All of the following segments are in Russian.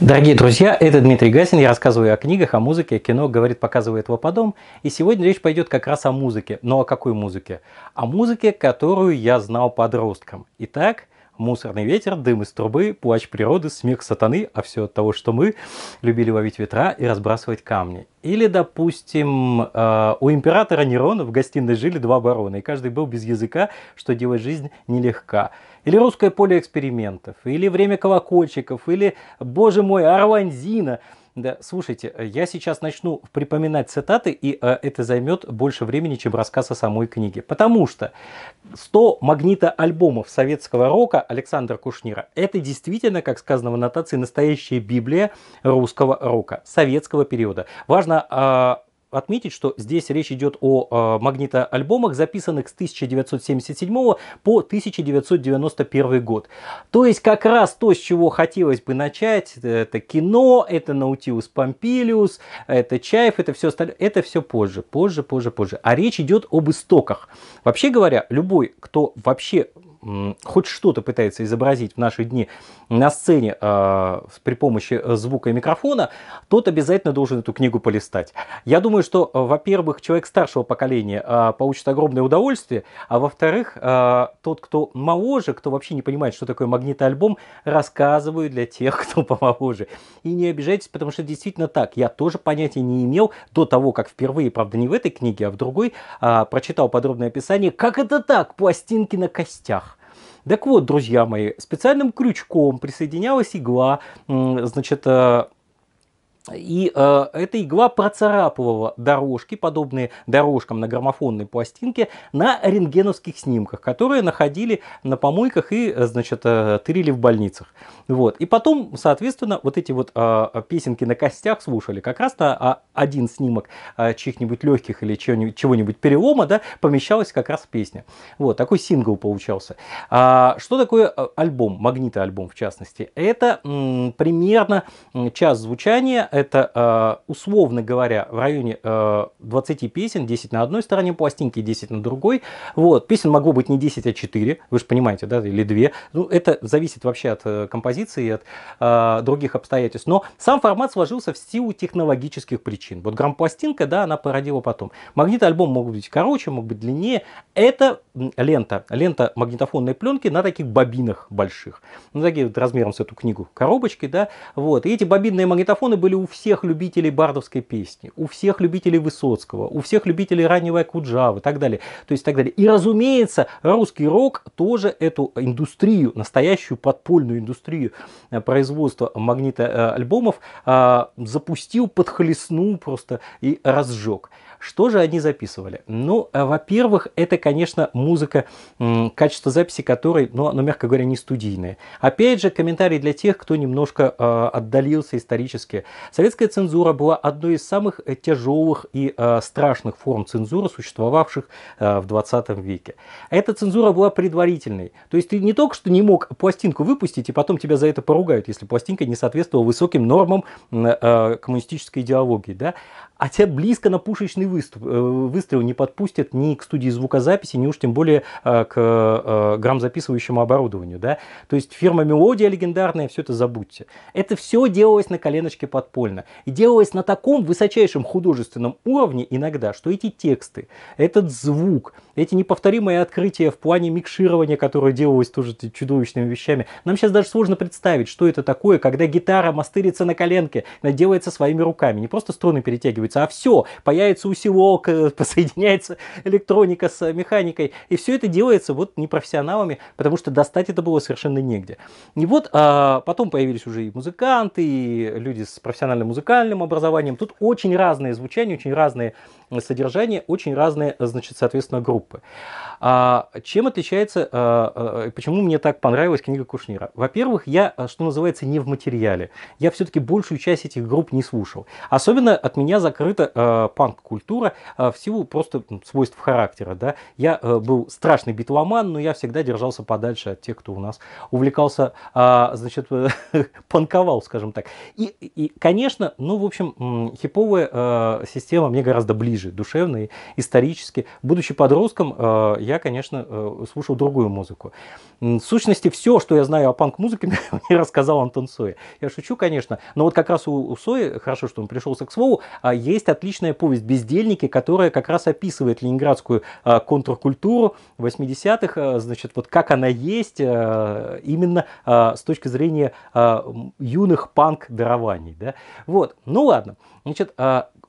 Дорогие друзья, это Дмитрий Гасин. Я рассказываю о книгах, о музыке, о кино, говорит, показывает его Лопадом. И сегодня речь пойдет как раз о музыке. Но ну, о какой музыке? О музыке, которую я знал подростком. Итак, мусорный ветер, дым из трубы, плач природы, смех сатаны, а все от того, что мы любили ловить ветра и разбрасывать камни. Или, допустим, э, у императора Нерона в гостиной жили два барона, и каждый был без языка, что делает жизнь нелегка. Или русское поле экспериментов, или время колокольчиков, или, боже мой, Араванзина – да, слушайте, э, я сейчас начну припоминать цитаты, и э, это займет больше времени, чем рассказ о самой книге. Потому что 100 магнитоальбомов советского рока Александра Кушнира – это действительно, как сказано в аннотации, настоящая Библия русского рока, советского периода. Важно э, отметить, что здесь речь идет о э, магнитоальбомах, записанных с 1977 по 1991 год. То есть как раз то, с чего хотелось бы начать, это кино, это Наутилус Помпилиус, это Чаев, это все остальное, это все позже, позже, позже, позже. А речь идет об истоках. Вообще говоря, любой, кто вообще хоть что-то пытается изобразить в наши дни на сцене э, при помощи э, звука и микрофона, тот обязательно должен эту книгу полистать. Я думаю, что, э, во-первых, человек старшего поколения э, получит огромное удовольствие, а во-вторых, э, тот, кто моложе, кто вообще не понимает, что такое магнитоальбом, рассказываю для тех, кто помоложе. И не обижайтесь, потому что действительно так. Я тоже понятия не имел до того, как впервые, правда, не в этой книге, а в другой, э, прочитал подробное описание, как это так, пластинки на костях. Так вот, друзья мои, специальным крючком присоединялась игла, значит, э, и э, эта игла процарапывала дорожки, подобные дорожкам на граммофонной пластинке, на рентгеновских снимках, которые находили на помойках и, э, значит, э, тырили в больницах. Вот. И потом, соответственно, вот эти вот э, песенки на костях слушали. Как раз на а, один снимок э, чьих-нибудь легких или чего-нибудь перелома, да, помещалась как раз песня. Вот, такой сингл получался. А, что такое э, альбом, магнитоальбом в частности? Это м, примерно час звучания это, э, условно говоря, в районе 20 э, песен, 10 на одной стороне пластинки, 10 на другой. Вот. Песен могло быть не 10, а 4, вы же понимаете, да, или 2. Ну, это зависит вообще от э, композиции и от других обстоятельств. Но сам формат сложился в силу технологических причин. Вот грампластинка, да, она породила потом. Магнитоальбом мог быть короче, мог быть длиннее. Это лента, лента магнитофонной пленки на таких бобинах больших. Ну, такие вот размером с эту книгу коробочки, да, вот. И эти бобинные магнитофоны были у всех любителей бардовской песни, у всех любителей Высоцкого, у всех любителей раннего Куджавы и так далее. То есть так далее. И разумеется, русский рок тоже эту индустрию, настоящую подпольную индустрию э, производства магнитоальбомов э, э, запустил, подхлестнул просто и разжег. Что же они записывали? Ну, э, во-первых, это, конечно, музыка, качество записи которой, ну, ну, мягко говоря, не студийное. Опять же, комментарий для тех, кто немножко э, отдалился исторически. Советская цензура была одной из самых э, тяжелых и э, страшных форм цензуры, существовавших э, в 20 веке. Эта цензура была предварительной. То есть ты не только что не мог пластинку выпустить, и потом тебя за это поругают, если пластинка не соответствовала высоким нормам э, коммунистической идеологии, да? а тебя близко на пушечный выступ, э, выстрел не подпустят ни к студии звукозаписи, ни уж тем более э, к э, грамзаписывающему оборудованию. Да? То есть фирма Мелодия легендарная, все это забудьте. Это все делалось на коленочке подпольно. И делалось на таком высочайшем художественном уровне иногда, что эти тексты, этот звук, эти неповторимые открытия в плане микширования, которое делалось тоже чудовищными вещами. Нам сейчас даже сложно представить, что это такое, когда гитара мастырится на коленке, она делается своими руками. Не просто струны перетягиваются, а все, появится усилие усилок, э, посоединяется электроника с механикой. И все это делается вот непрофессионалами, потому что достать это было совершенно негде. И вот а, потом появились уже и музыканты, и люди с профессиональным музыкальным образованием. Тут очень разные звучания, очень разные э, содержания, очень разные, значит, соответственно, группы. А, чем отличается, э, почему мне так понравилась книга Кушнира? Во-первых, я, что называется, не в материале. Я все-таки большую часть этих групп не слушал. Особенно от меня закрыта панк-культура архитектура а, в силу просто свойств характера. Да? Я э, был страшный битломан, но я всегда держался подальше от тех, кто у нас увлекался, а, значит, э, панковал, скажем так. И, и конечно, ну, в общем, хиповая э, система мне гораздо ближе, душевно и исторически. Будучи подростком, я, конечно, слушал другую музыку. В сущности, все, что я знаю о панк-музыке, мне рассказал Антон Соя. Я шучу, конечно, но вот как раз у, у Сои, хорошо, что он пришелся к слову, а, есть отличная повесть «Безделье», подельники, которая как раз описывает ленинградскую а, контркультуру 80-х, а, значит, вот как она есть а, именно с точки зрения юных панк-дарований. Да? Вот, ну ладно. Значит,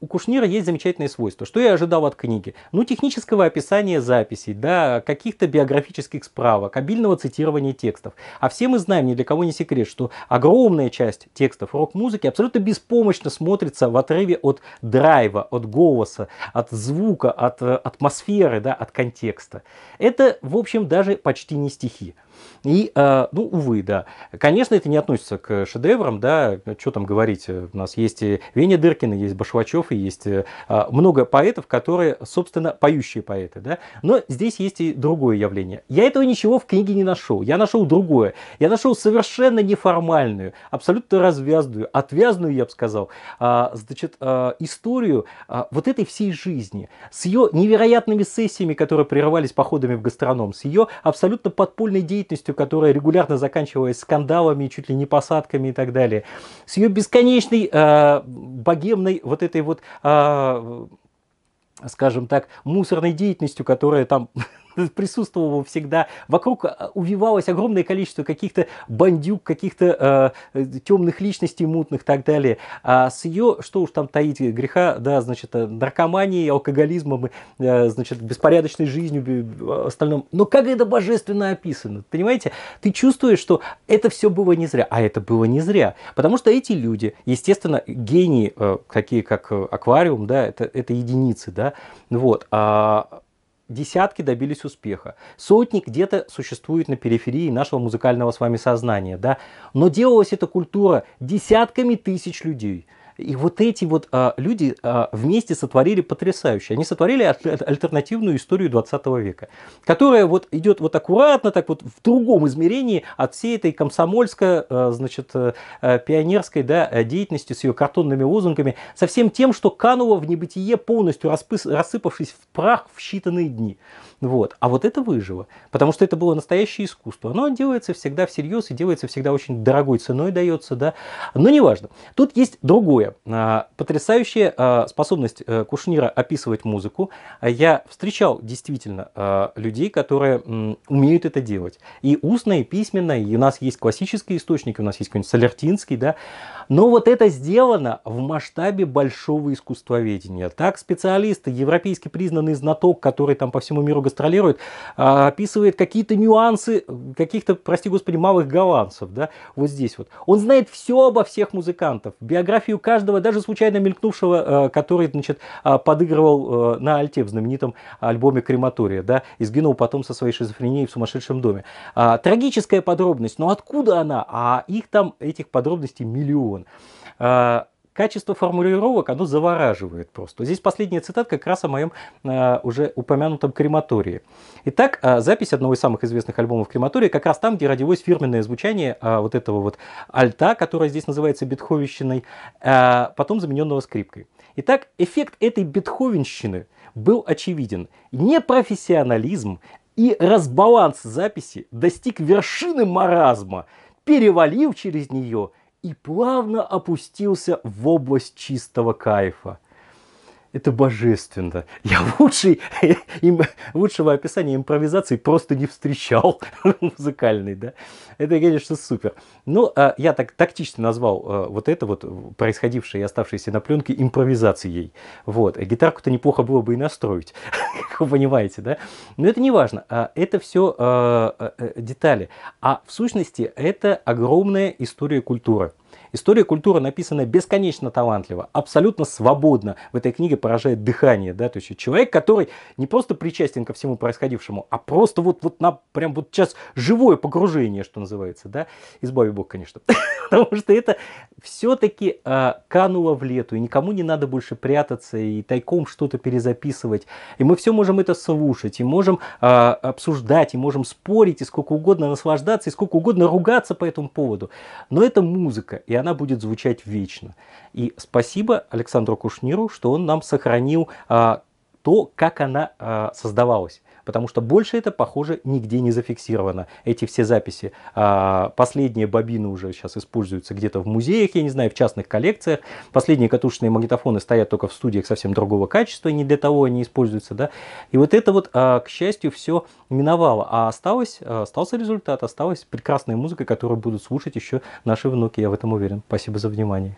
у Кушнира есть замечательное свойство, Что я ожидал от книги? Ну, технического описания записей, да, каких-то биографических справок, обильного цитирования текстов. А все мы знаем, ни для кого не секрет, что огромная часть текстов рок-музыки абсолютно беспомощно смотрится в отрыве от драйва, от голоса, от звука, от э, атмосферы, да, от контекста. Это, в общем, даже почти не стихи. И, э, ну, увы, да. Конечно, это не относится к шедеврам, да, что там говорить. Э, у нас есть и Веня Дыркина, есть Башвачев, и есть э, а, много поэтов, которые, собственно, поющие поэты, да. Но здесь есть и другое явление. Я этого ничего в книге не нашел. Я нашел другое. Я нашел совершенно неформальную, абсолютно развязную, отвязную, я бы сказал, а, значит, а, историю вот этой всей жизни с ее невероятными сессиями, которые прерывались походами в гастроном, с ее абсолютно подпольной деятельностью деятельностью, которая регулярно заканчивалась скандалами, чуть ли не посадками и так далее. С ее бесконечной э, богемной вот этой вот, э, скажем так, мусорной деятельностью, которая там присутствовало всегда. Вокруг э, увивалось огромное количество каких-то бандюк, каких-то э, темных личностей, мутных и так далее. А с ее, что уж там таить, греха, да, значит, э, наркоманией, алкоголизмом, э, значит, беспорядочной жизнью, остальном. Но как это божественно описано, понимаете? Ты чувствуешь, что это все было не зря, а это было не зря. Потому что эти люди, естественно, гении, э, такие как э, аквариум, да, это, это единицы, да, вот, а десятки добились успеха. Сотни где-то существуют на периферии нашего музыкального с вами сознания, да. Но делалась эта культура десятками тысяч людей – и вот эти вот а, люди а, вместе сотворили потрясающе. Они сотворили альтернативную историю 20 века, которая вот идет вот аккуратно, так вот в другом измерении от всей этой комсомольской, а, значит, а, пионерской да, э, деятельности с ее картонными лозунгами, со всем тем, что кануло в небытие полностью распыс- рассыпавшись в прах в считанные дни. Вот. А вот это выжило, потому что это было настоящее искусство. Оно делается всегда всерьез и делается всегда очень дорогой ценой дается, да. Но неважно. Тут есть другое. Следующее. А, потрясающая а, способность э, Кушнира описывать музыку. А я встречал действительно людей, которые умеют это делать. И устно, и письменно, и у нас есть классические источники, у нас есть какой-нибудь Солертинский, да. Но вот это сделано в масштабе большого искусствоведения. Так специалисты, европейский признанный знаток, который там по всему миру гастролирует, описывает какие-то нюансы каких-то, прости господи, малых голландцев, да, вот здесь вот. Он знает все обо всех музыкантов, биографию каждого каждого, даже случайно мелькнувшего, э, который, значит, а, подыгрывал э, на альте в знаменитом альбоме «Крематория», да, и сгинул потом со своей шизофренией в сумасшедшем доме. А, трагическая подробность, но откуда она? А их там, этих подробностей миллион. А, Качество формулировок, оно завораживает просто. Здесь последняя цитата как раз о моем э, уже упомянутом крематории. Итак, э, запись одного из самых известных альбомов Крематории как раз там, где родилось фирменное звучание э, вот этого вот альта, которое здесь называется бетховищиной, э, потом замененного скрипкой. Итак, эффект этой бетховенщины был очевиден. Непрофессионализм и разбаланс записи достиг вершины маразма, перевалив через нее и плавно опустился в область чистого кайфа это божественно. Я лучший, им, лучшего описания импровизации просто не встречал музыкальный, да. Это, конечно, супер. Ну, а я так тактично назвал э, вот это вот происходившее и оставшееся на пленке импровизацией. Вот. Гитарку-то неплохо было бы и настроить, как вы понимаете, да. Но это не важно. А это все э, э, детали. А в сущности, это огромная история культуры. История культуры написана бесконечно талантливо, абсолютно свободно. В этой книге поражает дыхание. Да? То есть человек, который не просто причастен ко всему происходившему, а просто вот, вот на прям вот сейчас живое погружение, что называется. Да? Избави Бог, конечно. Потому что это все-таки э, а, кануло в лету. И никому не надо больше прятаться и тайком что-то перезаписывать. И мы все можем это слушать, и можем э, обсуждать, и можем спорить, и сколько угодно наслаждаться, и сколько угодно ругаться по этому поводу. Но это музыка и она будет звучать вечно. И спасибо Александру Кушниру, что он нам сохранил а, то, как она а, создавалась потому что больше это, похоже, нигде не зафиксировано. Эти все записи, а, последние бобины уже сейчас используются где-то в музеях, я не знаю, в частных коллекциях. Последние катушечные магнитофоны стоят только в студиях совсем другого качества, не для того они используются, да. И вот это вот, а, к счастью, все миновало, а осталось, а, остался результат, осталась прекрасная музыка, которую будут слушать еще наши внуки, я в этом уверен. Спасибо за внимание.